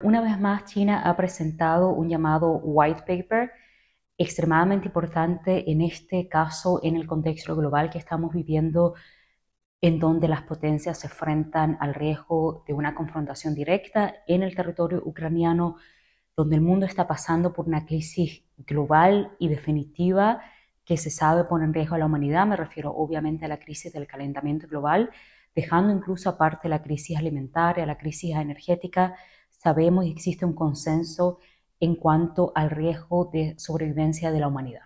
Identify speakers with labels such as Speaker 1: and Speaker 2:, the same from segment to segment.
Speaker 1: Una vez más, China ha presentado un llamado white paper extremadamente importante en este caso, en el contexto global que estamos viviendo, en donde las potencias se enfrentan al riesgo de una confrontación directa en el territorio ucraniano, donde el mundo está pasando por una crisis global y definitiva que se sabe pone en riesgo a la humanidad. Me refiero obviamente a la crisis del calentamiento global, dejando incluso aparte la crisis alimentaria, la crisis energética sabemos y existe un consenso en cuanto al riesgo de sobrevivencia de la humanidad.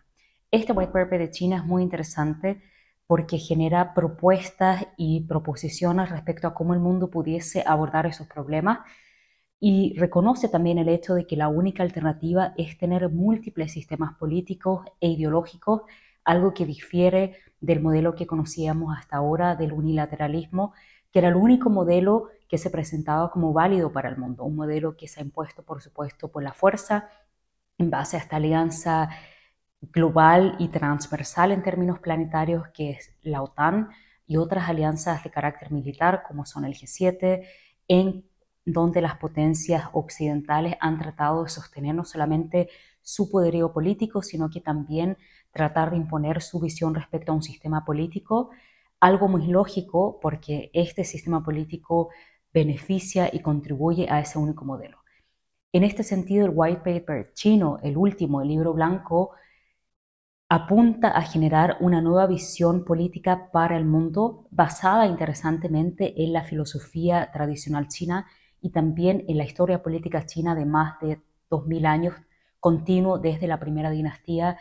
Speaker 1: Este white paper de China es muy interesante porque genera propuestas y proposiciones respecto a cómo el mundo pudiese abordar esos problemas y reconoce también el hecho de que la única alternativa es tener múltiples sistemas políticos e ideológicos, algo que difiere del modelo que conocíamos hasta ahora del unilateralismo, que era el único modelo que se presentaba como válido para el mundo, un modelo que se ha impuesto, por supuesto, por la fuerza en base a esta alianza global y transversal en términos planetarios que es la OTAN y otras alianzas de carácter militar como son el G7, en donde las potencias occidentales han tratado de sostener no solamente su poderío político, sino que también tratar de imponer su visión respecto a un sistema político, algo muy lógico porque este sistema político beneficia y contribuye a ese único modelo. En este sentido, el white paper chino, el último, el libro blanco, apunta a generar una nueva visión política para el mundo basada interesantemente en la filosofía tradicional china y también en la historia política china de más de 2.000 años continuo desde la primera dinastía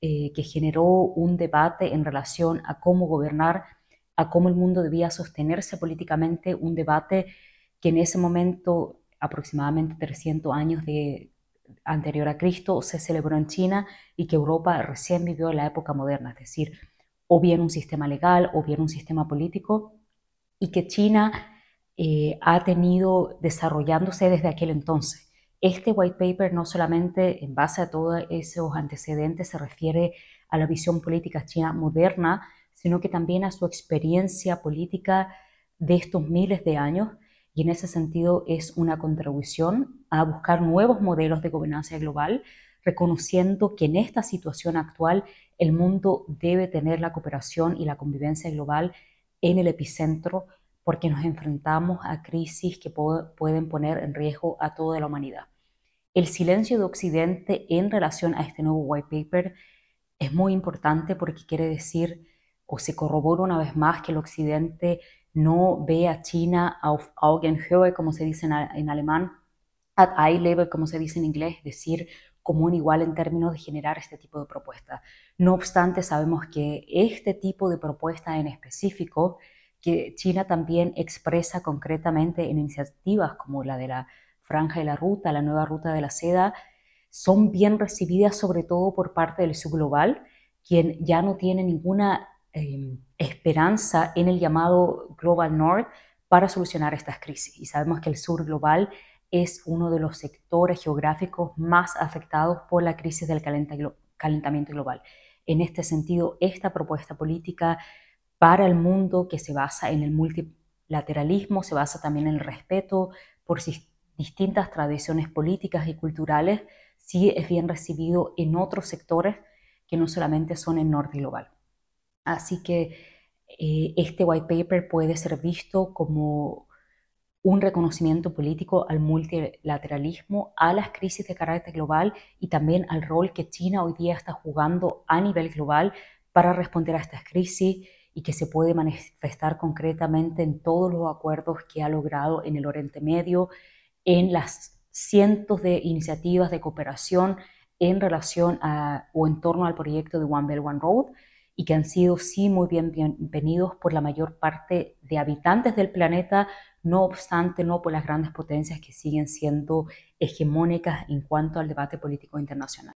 Speaker 1: eh, que generó un debate en relación a cómo gobernar a cómo el mundo debía sostenerse políticamente, un debate que en ese momento, aproximadamente 300 años de, anterior a Cristo, se celebró en China y que Europa recién vivió en la época moderna, es decir, o bien un sistema legal o bien un sistema político, y que China eh, ha tenido desarrollándose desde aquel entonces. Este white paper no solamente en base a todos esos antecedentes se refiere a la visión política china moderna, sino que también a su experiencia política de estos miles de años y en ese sentido es una contribución a buscar nuevos modelos de gobernanza global, reconociendo que en esta situación actual el mundo debe tener la cooperación y la convivencia global en el epicentro porque nos enfrentamos a crisis que pueden poner en riesgo a toda la humanidad. El silencio de Occidente en relación a este nuevo white paper es muy importante porque quiere decir o se corrobora una vez más que el Occidente no ve a China auf Augenhöhe, como se dice en, alemán, at eye level, como se dice en inglés, decir, como un igual en términos de generar este tipo de propuestas. No obstante, sabemos que este tipo de propuesta en específico, que China también expresa concretamente en iniciativas como la de la Franja de la Ruta, la nueva Ruta de la Seda, son bien recibidas sobre todo por parte del subglobal, quien ya no tiene ninguna Em, esperanza en el llamado Global North para solucionar estas crisis. Y sabemos que el sur global es uno de los sectores geográficos más afectados por la crisis del calentamiento global. En este sentido, esta propuesta política para el mundo que se basa en el multilateralismo, se basa también en el respeto por distintas tradiciones políticas y culturales, sí es bien recibido en otros sectores que no solamente son el norte global. Así que eh, este white paper puede ser visto como un reconocimiento político al multilateralismo, a las crisis de carácter global y también al rol que China hoy día está jugando a nivel global para responder a estas crisis y que se puede manifestar concretamente en todos los acuerdos que ha logrado en el Oriente Medio, en las cientos de iniciativas de cooperación en relación o en torno al proyecto de One Belt One Road y que han sido sí muy bienvenidos por la mayor parte de habitantes del planeta, no obstante, no por las grandes potencias que siguen siendo hegemónicas en cuanto al debate político internacional.